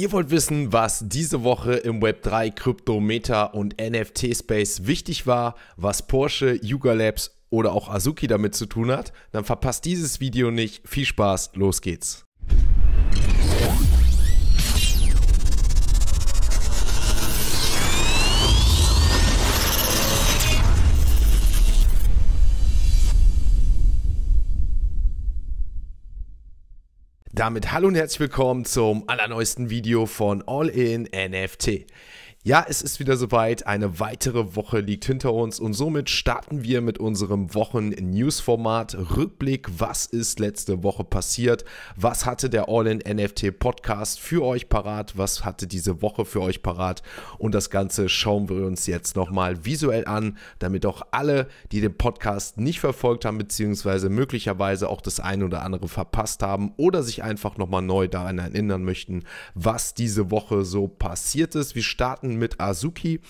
Ihr wollt wissen, was diese Woche im Web3, Krypto, Meta und NFT-Space wichtig war, was Porsche, Yuga Labs oder auch Azuki damit zu tun hat? Dann verpasst dieses Video nicht. Viel Spaß, los geht's. Damit hallo und herzlich willkommen zum allerneuesten Video von All in NFT. Ja, es ist wieder soweit. Eine weitere Woche liegt hinter uns und somit starten wir mit unserem Wochen-News-Format. Rückblick, was ist letzte Woche passiert? Was hatte der All-in-NFT-Podcast für euch parat? Was hatte diese Woche für euch parat? Und das Ganze schauen wir uns jetzt nochmal visuell an, damit auch alle, die den Podcast nicht verfolgt haben, beziehungsweise möglicherweise auch das eine oder andere verpasst haben oder sich einfach nochmal neu daran erinnern möchten, was diese Woche so passiert ist. Wir starten hatten mit Azuki,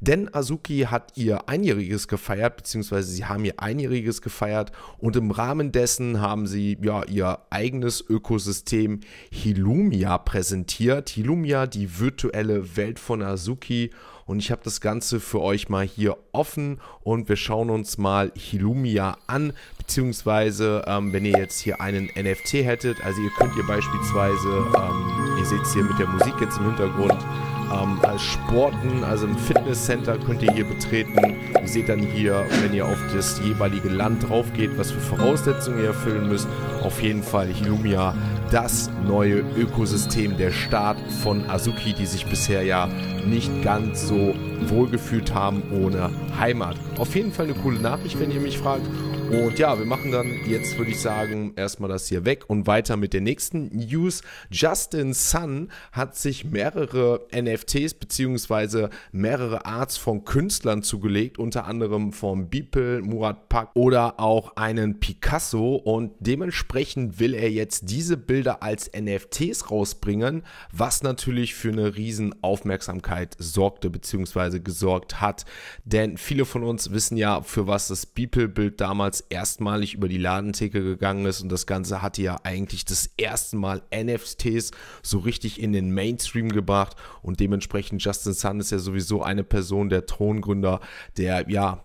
denn Azuki hat ihr Einjähriges gefeiert, beziehungsweise sie haben ihr Einjähriges gefeiert und im Rahmen dessen haben sie ja ihr eigenes Ökosystem Hilumia präsentiert. Hilumia, die virtuelle Welt von Azuki und ich habe das Ganze für euch mal hier offen und wir schauen uns mal Hilumia an, beziehungsweise ähm, wenn ihr jetzt hier einen NFT hättet, also ihr könnt ihr beispielsweise, ähm, ihr seht es hier mit der Musik jetzt im Hintergrund, ähm, als Sporten, also im Fitnesscenter könnt ihr hier betreten. Ihr seht dann hier, wenn ihr auf das jeweilige Land drauf geht, was für Voraussetzungen ihr erfüllen müsst. Auf jeden Fall Lumia, das neue Ökosystem, der Start von Azuki, die sich bisher ja nicht ganz so wohlgefühlt haben ohne Heimat. Auf jeden Fall eine coole Nachricht, wenn ihr mich fragt. Und ja, wir machen dann jetzt, würde ich sagen, erstmal das hier weg und weiter mit der nächsten News. Justin Sun hat sich mehrere NFTs beziehungsweise mehrere Arts von Künstlern zugelegt, unter anderem von Beeple, Murat Pak oder auch einen Picasso. Und dementsprechend will er jetzt diese Bilder als NFTs rausbringen, was natürlich für eine riesen Aufmerksamkeit sorgte beziehungsweise gesorgt hat. Denn viele von uns wissen ja, für was das Beeple-Bild damals erstmalig über die Ladentheke gegangen ist und das Ganze hatte ja eigentlich das erste Mal NFTs so richtig in den Mainstream gebracht und dementsprechend Justin Sun ist ja sowieso eine Person, der Throngründer, der ja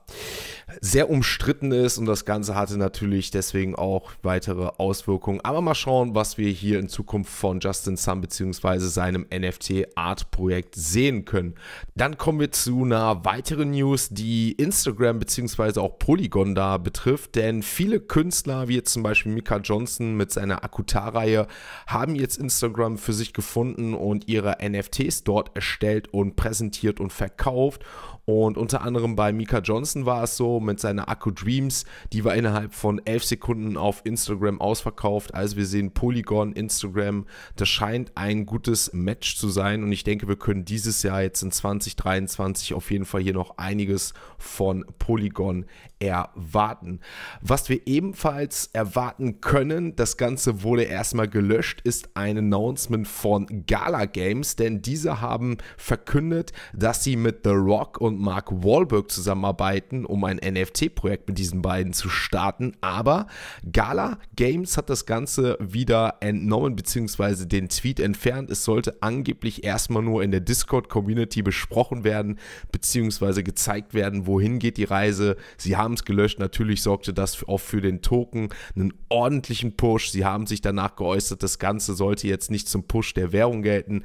sehr umstritten ist und das Ganze hatte natürlich deswegen auch weitere Auswirkungen. Aber mal schauen, was wir hier in Zukunft von Justin Sun bzw. seinem NFT-Art-Projekt sehen können. Dann kommen wir zu einer weiteren News, die Instagram bzw. auch Polygon da betrifft betrifft, denn viele Künstler, wie jetzt zum Beispiel Mika Johnson mit seiner Akutar-Reihe, haben jetzt Instagram für sich gefunden und ihre NFTs dort erstellt und präsentiert und verkauft. Und unter anderem bei Mika Johnson war es so mit seiner Akku Dreams, die war innerhalb von 11 Sekunden auf Instagram ausverkauft. Also wir sehen Polygon, Instagram, das scheint ein gutes Match zu sein und ich denke, wir können dieses Jahr jetzt in 2023 auf jeden Fall hier noch einiges von Polygon erwarten. Was wir ebenfalls erwarten können, das Ganze wurde erstmal gelöscht, ist ein Announcement von Gala Games, denn diese haben verkündet, dass sie mit The Rock und Mark Wahlberg zusammenarbeiten, um ein NFT-Projekt mit diesen beiden zu starten. Aber Gala Games hat das Ganze wieder entnommen bzw. den Tweet entfernt. Es sollte angeblich erstmal nur in der Discord-Community besprochen werden bzw. gezeigt werden, wohin geht die Reise. Sie haben es gelöscht, natürlich sorgt sorgte das auch für den Token einen ordentlichen Push. Sie haben sich danach geäußert, das Ganze sollte jetzt nicht zum Push der Währung gelten.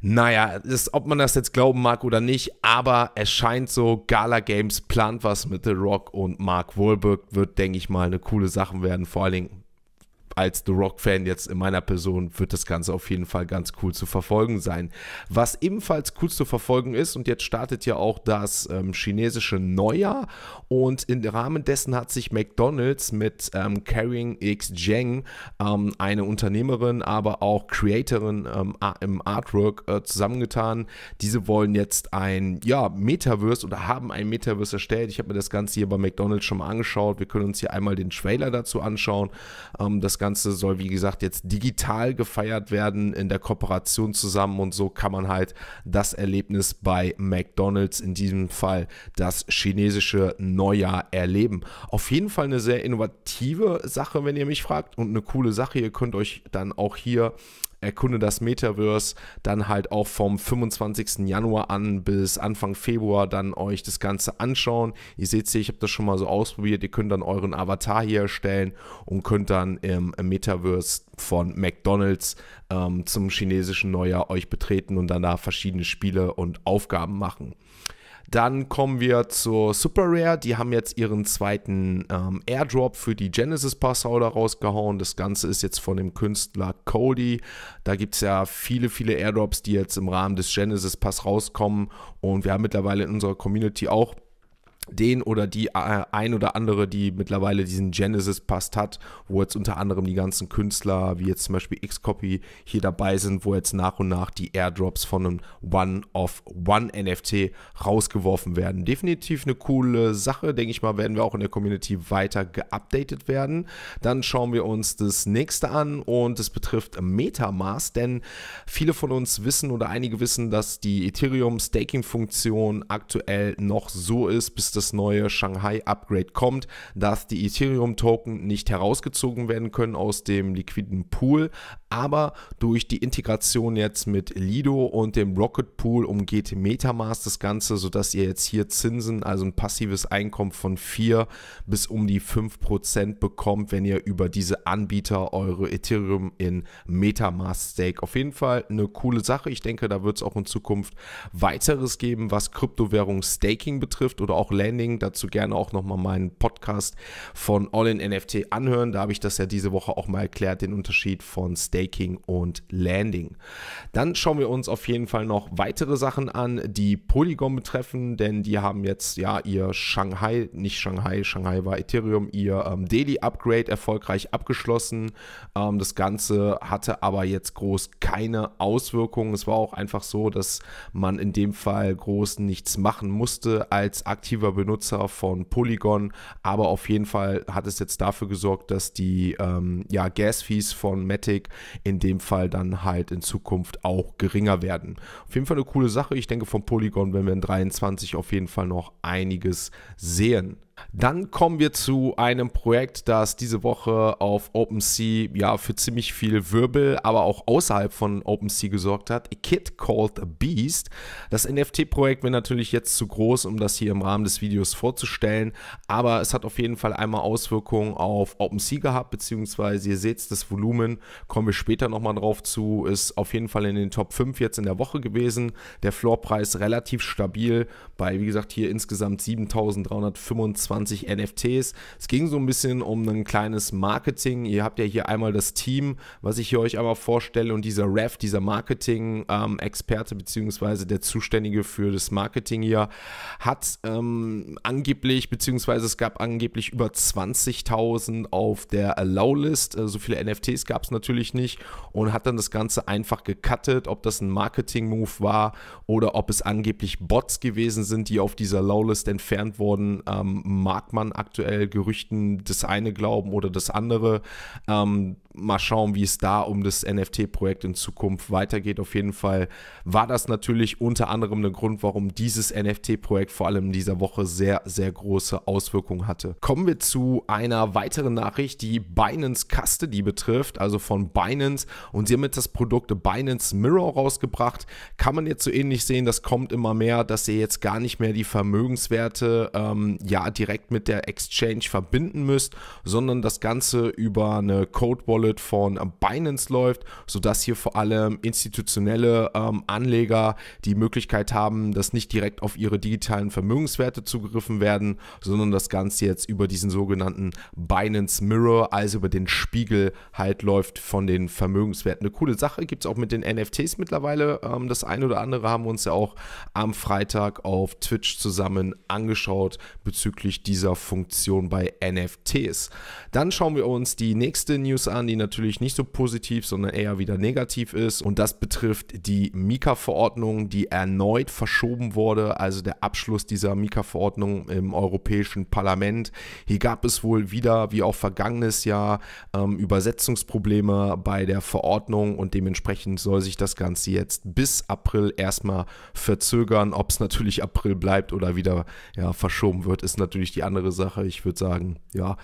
Naja, ist, ob man das jetzt glauben mag oder nicht, aber es scheint so, Gala Games plant was mit The Rock und Mark Wahlberg wird, denke ich mal, eine coole Sache werden. Vor allen Dingen, als The Rock-Fan jetzt in meiner Person wird das Ganze auf jeden Fall ganz cool zu verfolgen sein. Was ebenfalls cool zu verfolgen ist, und jetzt startet ja auch das ähm, chinesische Neujahr, und im Rahmen dessen hat sich McDonald's mit ähm, Carrying X Zheng, ähm, eine Unternehmerin, aber auch Creatorin ähm, im Artwork äh, zusammengetan. Diese wollen jetzt ein ja, Metaverse oder haben ein Metaverse erstellt. Ich habe mir das Ganze hier bei McDonald's schon mal angeschaut. Wir können uns hier einmal den Trailer dazu anschauen. Ähm, das Ganze Ganze soll, wie gesagt, jetzt digital gefeiert werden in der Kooperation zusammen und so kann man halt das Erlebnis bei McDonald's, in diesem Fall das chinesische Neujahr, erleben. Auf jeden Fall eine sehr innovative Sache, wenn ihr mich fragt und eine coole Sache. Ihr könnt euch dann auch hier Erkunde das Metaverse, dann halt auch vom 25. Januar an bis Anfang Februar dann euch das Ganze anschauen. Ihr seht hier, ich habe das schon mal so ausprobiert. Ihr könnt dann euren Avatar hier erstellen und könnt dann im, Metaverse von McDonald's ähm, zum chinesischen Neujahr euch betreten und dann da verschiedene Spiele und Aufgaben machen. Dann kommen wir zur Super Rare. Die haben jetzt ihren zweiten ähm, Airdrop für die Genesis-Passholder rausgehauen. Das Ganze ist jetzt von dem Künstler Cody. Da gibt es ja viele, viele Airdrops, die jetzt im Rahmen des Genesis-Pass rauskommen. Und wir haben mittlerweile in unserer Community auch den oder die äh, ein oder andere, die mittlerweile diesen genesis Pass hat, wo jetzt unter anderem die ganzen Künstler, wie jetzt zum Beispiel X-Copy, hier dabei sind, wo jetzt nach und nach die Airdrops von einem One-of-One-NFT rausgeworfen werden. Definitiv eine coole Sache, denke ich mal, werden wir auch in der Community weiter geupdatet werden. Dann schauen wir uns das nächste an und es betrifft MetaMask, denn viele von uns wissen oder einige wissen, dass die Ethereum-Staking-Funktion aktuell noch so ist, bis das neue Shanghai-Upgrade kommt, dass die Ethereum-Token nicht herausgezogen werden können aus dem liquiden Pool, aber durch die Integration jetzt mit Lido und dem Rocket Pool umgeht Metamask das Ganze, sodass ihr jetzt hier Zinsen, also ein passives Einkommen von 4 bis um die 5% bekommt, wenn ihr über diese Anbieter eure Ethereum in Metamask stake. Auf jeden Fall eine coole Sache. Ich denke, da wird es auch in Zukunft weiteres geben, was Kryptowährung Staking betrifft oder auch Layer Understanding. Dazu gerne auch nochmal meinen Podcast von All in NFT anhören. Da habe ich das ja diese Woche auch mal erklärt, den Unterschied von Staking und Landing. Dann schauen wir uns auf jeden Fall noch weitere Sachen an, die Polygon betreffen, denn die haben jetzt ja ihr Shanghai, nicht Shanghai, Shanghai war Ethereum, ihr ähm, Daily Upgrade erfolgreich abgeschlossen. Ähm, das Ganze hatte aber jetzt groß keine Auswirkungen. Es war auch einfach so, dass man in dem Fall groß nichts machen musste als aktiver Benutzer von Polygon, aber auf jeden Fall hat es jetzt dafür gesorgt, dass die ähm, ja, Gas-Fees von Matic in dem Fall dann halt in Zukunft auch geringer werden. Auf jeden Fall eine coole Sache. Ich denke, von Polygon werden wir in 23 auf jeden Fall noch einiges sehen. Dann kommen wir zu einem Projekt, das diese Woche auf OpenSea ja für ziemlich viel Wirbel, aber auch außerhalb von OpenSea gesorgt hat. A Kid Called a Beast. Das NFT-Projekt wäre natürlich jetzt zu groß, um das hier im Rahmen des Videos vorzustellen, aber es hat auf jeden Fall einmal Auswirkungen auf OpenSea gehabt, beziehungsweise ihr seht das Volumen, kommen wir später nochmal drauf zu, ist auf jeden Fall in den Top 5 jetzt in der Woche gewesen. Der Floorpreis relativ stabil bei, wie gesagt, hier insgesamt 7.325 20 NFTs. Es ging so ein bisschen um ein kleines Marketing. Ihr habt ja hier einmal das Team, was ich hier euch einmal vorstelle und dieser Ref, dieser Marketing-Experte ähm, beziehungsweise der Zuständige für das Marketing hier, hat ähm, angeblich beziehungsweise es gab angeblich über 20.000 auf der Allow-List. Äh, so viele NFTs gab es natürlich nicht und hat dann das Ganze einfach gecuttet, ob das ein Marketing-Move war oder ob es angeblich Bots gewesen sind, die auf dieser Low-List entfernt wurden. Ähm, mag man aktuell Gerüchten das eine glauben oder das andere. Ähm, mal schauen, wie es da um das NFT-Projekt in Zukunft weitergeht. Auf jeden Fall war das natürlich unter anderem der Grund, warum dieses NFT-Projekt vor allem in dieser Woche sehr, sehr große Auswirkungen hatte. Kommen wir zu einer weiteren Nachricht, die Binance Custody betrifft, also von Binance. Und sie haben jetzt das Produkt Binance Mirror rausgebracht. Kann man jetzt so ähnlich sehen, das kommt immer mehr, dass ihr jetzt gar nicht mehr die Vermögenswerte ähm, ja direkt mit der Exchange verbinden müsst, sondern das Ganze über eine Code Wallet Wallet von ähm, Binance läuft, sodass hier vor allem institutionelle ähm, Anleger die Möglichkeit haben, dass nicht direkt auf ihre digitalen Vermögenswerte zugegriffen werden, sondern das Ganze jetzt über diesen sogenannten Binance Mirror, also über den Spiegel halt läuft von den Vermögenswerten. Eine coole Sache gibt es auch mit den NFTs mittlerweile. Ähm, das eine oder andere haben wir uns ja auch am Freitag auf Twitch zusammen angeschaut bezüglich dieser Funktion bei NFTs. Dann schauen wir uns die nächste News an, die natürlich nicht so positiv, sondern eher wieder negativ ist. Und das betrifft die Mika-Verordnung, die erneut verschoben wurde, also der Abschluss dieser Mika-Verordnung im Europäischen Parlament. Hier gab es wohl wieder, wie auch vergangenes Jahr, ähm, Übersetzungsprobleme bei der Verordnung und dementsprechend soll sich das Ganze jetzt bis April erstmal verzögern. Ob es natürlich April bleibt oder wieder ja, verschoben wird, ist natürlich die andere Sache. Ich würde sagen, ja,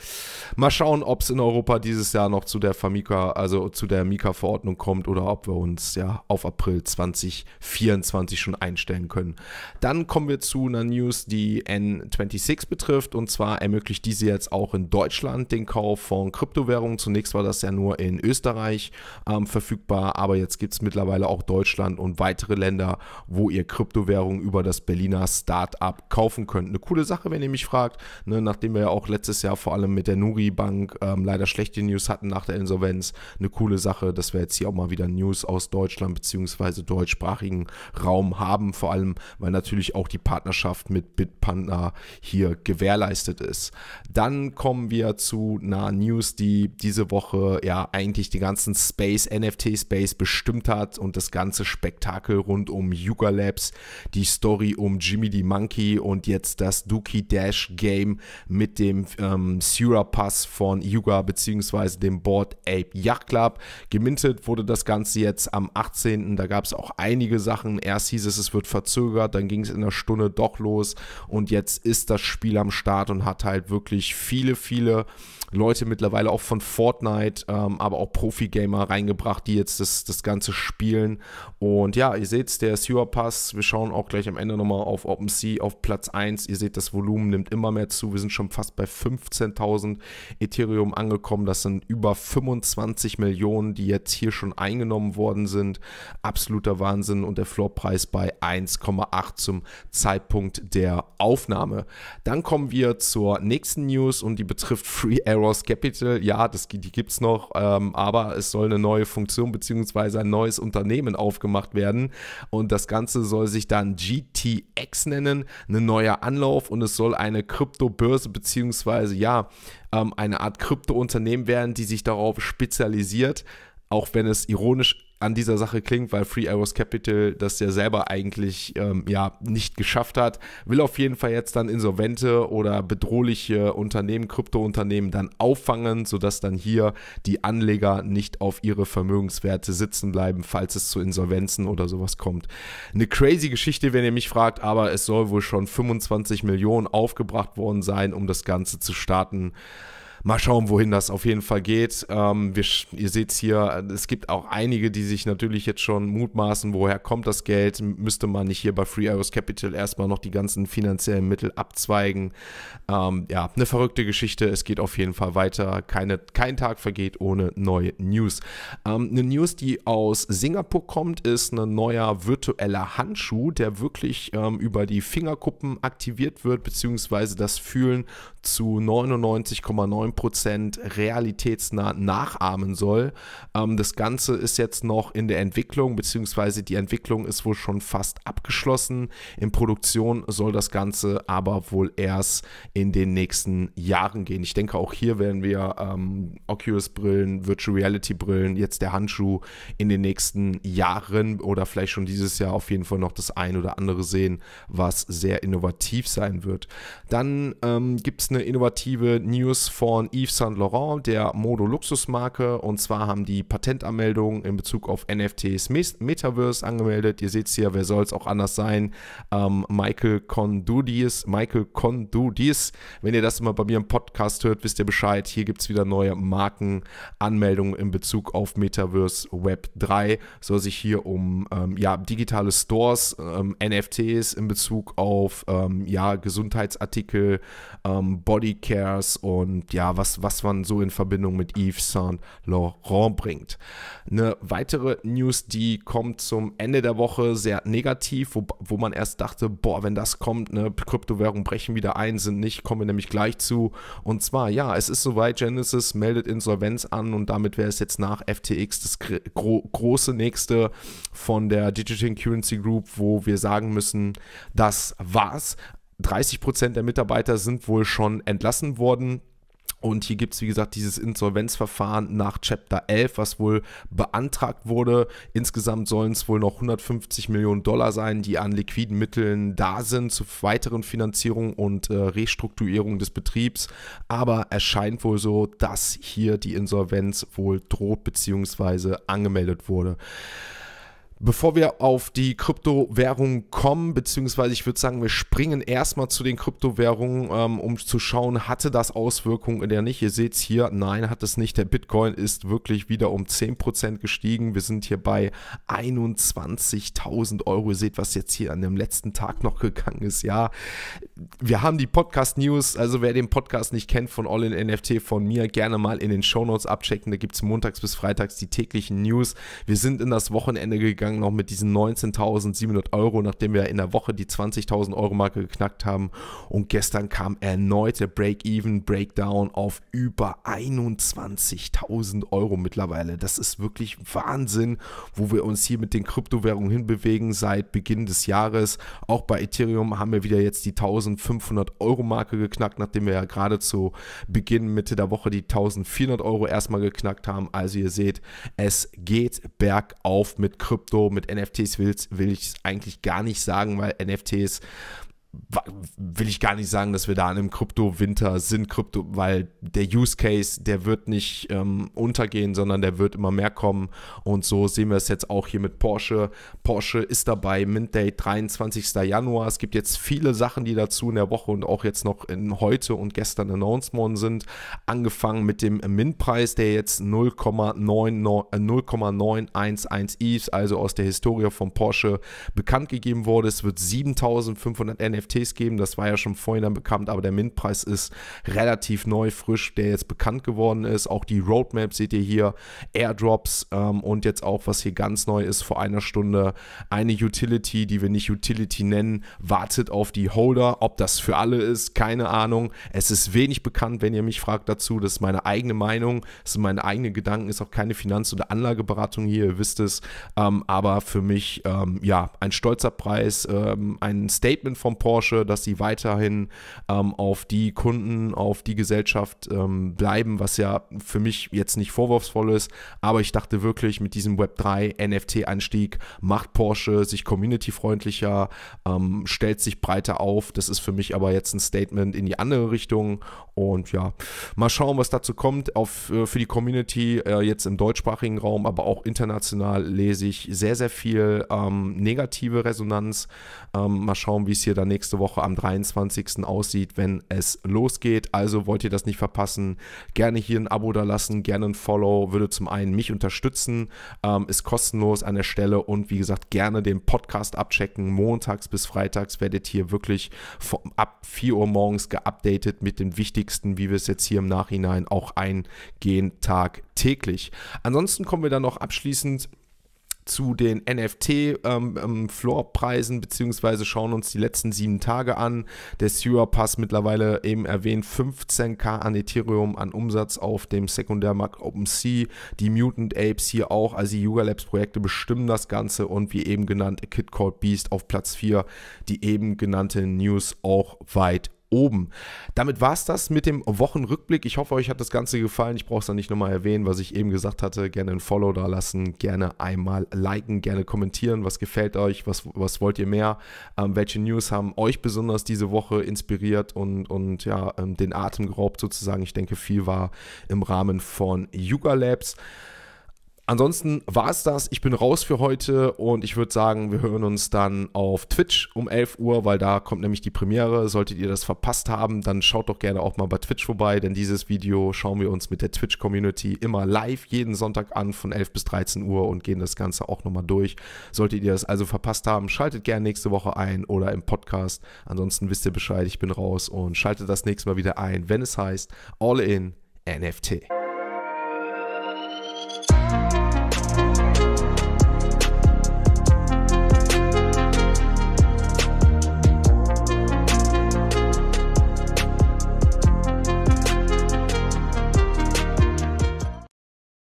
mal schauen, ob es in Europa dieses Jahr noch zu der Famika, also zu der Mika-Verordnung kommt oder ob wir uns ja auf April 2024 schon einstellen können. Dann kommen wir zu einer News, die N26 betrifft und zwar ermöglicht diese jetzt auch in Deutschland den Kauf von Kryptowährungen. Zunächst war das ja nur in Österreich ähm, verfügbar, aber jetzt gibt es mittlerweile auch Deutschland und weitere Länder, wo ihr Kryptowährungen über das Berliner Startup kaufen könnt. Eine coole Sache, wenn ihr mich fragt, ne, nachdem wir ja auch letztes Jahr vor allem mit der Nuri Bank ähm, leider schlechte News hatten nach der Insolvenz Insolvenz. Eine coole Sache, dass wir jetzt hier auch mal wieder News aus Deutschland bzw. deutschsprachigen Raum haben. Vor allem, weil natürlich auch die Partnerschaft mit Bitpanda hier gewährleistet ist. Dann kommen wir zu einer News, die diese Woche ja eigentlich den ganzen Space, NFT-Space bestimmt hat und das ganze Spektakel rund um Yuga Labs, die Story um Jimmy the Monkey und jetzt das Dookie Dash Game mit dem ähm, Sura Pass von Yuga beziehungsweise dem Board Ape Yacht Club. Gemintet wurde das Ganze jetzt am 18. Da gab es auch einige Sachen. Erst hieß es, es wird verzögert, dann ging es in einer Stunde doch los und jetzt ist das Spiel am Start und hat halt wirklich viele, viele Leute mittlerweile auch von Fortnite, ähm, aber auch Profi-Gamer reingebracht, die jetzt das, das Ganze spielen. Und ja, ihr seht es, der Sewer Pass, wir schauen auch gleich am Ende nochmal auf OpenSea auf Platz 1. Ihr seht, das Volumen nimmt immer mehr zu. Wir sind schon fast bei 15.000 Ethereum angekommen. Das sind über 5 25 Millionen, die jetzt hier schon eingenommen worden sind. Absoluter Wahnsinn und der Floorpreis bei 1,8 zum Zeitpunkt der Aufnahme. Dann kommen wir zur nächsten News und die betrifft Free Arrows Capital. Ja, das, die gibt es noch, ähm, aber es soll eine neue Funktion bzw. ein neues Unternehmen aufgemacht werden und das Ganze soll sich dann GTX nennen, ein neuer Anlauf und es soll eine Kryptobörse bzw. ja, ähm, eine Art Krypto-Unternehmen werden, die sich darauf spezialisiert, auch wenn es ironisch an dieser Sache klingt, weil Free Arrows Capital das ja selber eigentlich ähm, ja nicht geschafft hat. Will auf jeden Fall jetzt dann insolvente oder bedrohliche Unternehmen, Kryptounternehmen dann auffangen, sodass dann hier die Anleger nicht auf ihre Vermögenswerte sitzen bleiben, falls es zu Insolvenzen oder sowas kommt. Eine crazy Geschichte, wenn ihr mich fragt, aber es soll wohl schon 25 Millionen aufgebracht worden sein, um das Ganze zu starten. Mal schauen, wohin das auf jeden Fall geht. Ähm, wir, ihr seht es hier, es gibt auch einige, die sich natürlich jetzt schon mutmaßen, woher kommt das Geld? Müsste man nicht hier bei Free Arrows Capital erstmal noch die ganzen finanziellen Mittel abzweigen? Ähm, ja, eine verrückte Geschichte. Es geht auf jeden Fall weiter. Keine, kein Tag vergeht ohne neue News. Ähm, eine News, die aus Singapur kommt, ist ein neuer virtueller Handschuh, der wirklich ähm, über die Fingerkuppen aktiviert wird, beziehungsweise das Fühlen zu 99,9 100% realitätsnah nachahmen soll. Ähm, das Ganze ist jetzt noch in der Entwicklung, beziehungsweise die Entwicklung ist wohl schon fast abgeschlossen. In Produktion soll das Ganze aber wohl erst in den nächsten Jahren gehen. Ich denke, auch hier werden wir ähm, Oculus-Brillen, Virtual Reality-Brillen, jetzt der Handschuh in den nächsten Jahren oder vielleicht schon dieses Jahr auf jeden Fall noch das ein oder andere sehen, was sehr innovativ sein wird. Dann ähm, gibt es eine innovative News von von Yves Saint Laurent, der Modo-Luxusmarke. Und zwar haben die Patentanmeldungen in Bezug auf NFTs Metaverse angemeldet. Ihr seht es hier, wer soll es auch anders sein? Ähm, Michael Condudis. Michael Condudis. Wenn ihr das mal bei mir im Podcast hört, wisst ihr Bescheid. Hier gibt es wieder neue Markenanmeldungen in Bezug auf Metaverse Web 3. Soll sich hier um ähm, ja, digitale Stores, ähm, NFTs in Bezug auf ähm, ja, Gesundheitsartikel, ähm, Bodycares und ja, was, was man so in Verbindung mit Yves Saint Laurent bringt. Eine weitere News, die kommt zum Ende der Woche sehr negativ, wo, wo man erst dachte, boah, wenn das kommt, ne, Kryptowährungen brechen wieder ein, sind nicht, kommen wir nämlich gleich zu. Und zwar, ja, es ist soweit, Genesis meldet Insolvenz an und damit wäre es jetzt nach FTX das gro große nächste von der Digital Currency Group, wo wir sagen müssen, das war's. 30 Prozent der Mitarbeiter sind wohl schon entlassen worden. Und hier gibt es, wie gesagt, dieses Insolvenzverfahren nach Chapter 11, was wohl beantragt wurde. Insgesamt sollen es wohl noch 150 Millionen Dollar sein, die an liquiden Mitteln da sind zu weiteren Finanzierung und äh, Restrukturierung des Betriebs. Aber es scheint wohl so, dass hier die Insolvenz wohl droht bzw. angemeldet wurde. Bevor wir auf die Kryptowährungen kommen, beziehungsweise ich würde sagen, wir springen erstmal zu den Kryptowährungen, ähm, um zu schauen, hatte das Auswirkungen oder nicht. Ihr seht es hier, nein, hat es nicht. Der Bitcoin ist wirklich wieder um 10% gestiegen. Wir sind hier bei 21.000 Euro. Ihr seht, was jetzt hier an dem letzten Tag noch gegangen ist. Ja, wir haben die Podcast-News. Also wer den Podcast nicht kennt von All in NFT von mir, gerne mal in den Shownotes abchecken. Da gibt es montags bis freitags die täglichen News. Wir sind in das Wochenende gegangen Nachgang noch mit diesen 19.700 Euro, nachdem wir in der Woche die 20.000 Euro Marke geknackt haben. Und gestern kam erneut der Break-Even, Breakdown auf über 21.000 Euro mittlerweile. Das ist wirklich Wahnsinn, wo wir uns hier mit den Kryptowährungen hinbewegen seit Beginn des Jahres. Auch bei Ethereum haben wir wieder jetzt die 1.500 Euro Marke geknackt, nachdem wir ja gerade zu Beginn Mitte der Woche die 1.400 Euro erstmal geknackt haben. Also ihr seht, es geht bergauf mit Krypto mit NFTs will, will ich es eigentlich gar nicht sagen, weil NFTs will ich gar nicht sagen, dass wir da an einem Krypto-Winter sind, Krypto, weil der Use Case, der wird nicht ähm, untergehen, sondern der wird immer mehr kommen. Und so sehen wir es jetzt auch hier mit Porsche. Porsche ist dabei, Mint Day, 23. Januar. Es gibt jetzt viele Sachen, die dazu in der Woche und auch jetzt noch in heute und gestern announced worden sind. Angefangen mit dem Mint-Preis, der jetzt 0,911 äh, ETH, also aus der Historie von Porsche, bekannt gegeben wurde. Es wird 7500 NFT NFTs geben. Das war ja schon vorhin dann bekannt, aber der Mintpreis ist relativ neu, frisch, der jetzt bekannt geworden ist. Auch die Roadmap seht ihr hier, Airdrops ähm, und jetzt auch, was hier ganz neu ist, vor einer Stunde eine Utility, die wir nicht Utility nennen, wartet auf die Holder. Ob das für alle ist, keine Ahnung. Es ist wenig bekannt, wenn ihr mich fragt dazu. Das ist meine eigene Meinung, das sind meine eigenen Gedanken, ist auch keine Finanz- oder Anlageberatung hier, ihr wisst es. Ähm, aber für mich, ähm, ja, ein stolzer Preis, ähm, ein Statement vom Port Porsche, dass sie weiterhin ähm, auf die Kunden, auf die Gesellschaft ähm, bleiben, was ja für mich jetzt nicht vorwurfsvoll ist. Aber ich dachte wirklich, mit diesem Web3 NFT-Anstieg macht Porsche sich community-freundlicher, ähm, stellt sich breiter auf. Das ist für mich aber jetzt ein Statement in die andere Richtung. Und ja, mal schauen, was dazu kommt. Auf, äh, für die Community äh, jetzt im deutschsprachigen Raum, aber auch international lese ich sehr, sehr viel ähm, negative Resonanz. Ähm, mal schauen, wie es hier dann nächstes nächste Woche am 23. aussieht, wenn es losgeht. Also wollt ihr das nicht verpassen, gerne hier ein Abo da lassen, gerne ein Follow, würde zum einen mich unterstützen, ähm, ist kostenlos an der Stelle und wie gesagt, gerne den Podcast abchecken. Montags bis freitags werdet ihr wirklich vom, ab 4 Uhr morgens geupdatet mit den wichtigsten, wie wir es jetzt hier im Nachhinein auch eingehen, tagtäglich. Ansonsten kommen wir dann noch abschließend zu den NFT-Floor-Preisen, ähm, ähm, beziehungsweise schauen uns die letzten sieben Tage an. Der Sewer Pass mittlerweile eben erwähnt, 15k an Ethereum an Umsatz auf dem Sekundärmarkt OpenSea. Die Mutant Apes hier auch, also die Yuga Labs Projekte bestimmen das Ganze und wie eben genannt, A Kid Called Beast auf Platz 4, die eben genannte News auch weit oben. Damit war es das mit dem Wochenrückblick. Ich hoffe, euch hat das Ganze gefallen. Ich brauche es dann nicht nochmal erwähnen, was ich eben gesagt hatte. Gerne ein Follow da lassen, gerne einmal liken, gerne kommentieren. Was gefällt euch? Was, was wollt ihr mehr? Ähm, welche News haben euch besonders diese Woche inspiriert und, und ja, ähm, den Atem geraubt sozusagen? Ich denke, viel war im Rahmen von Yuga Labs. Ansonsten war es das. Ich bin raus für heute und ich würde sagen, wir hören uns dann auf Twitch um 11 Uhr, weil da kommt nämlich die Premiere. Solltet ihr das verpasst haben, dann schaut doch gerne auch mal bei Twitch vorbei, denn dieses Video schauen wir uns mit der Twitch-Community immer live jeden Sonntag an von 11 bis 13 Uhr und gehen das Ganze auch nochmal durch. Solltet ihr das also verpasst haben, schaltet gerne nächste Woche ein oder im Podcast. Ansonsten wisst ihr Bescheid, ich bin raus und schaltet das nächste Mal wieder ein, wenn es heißt All in NFT.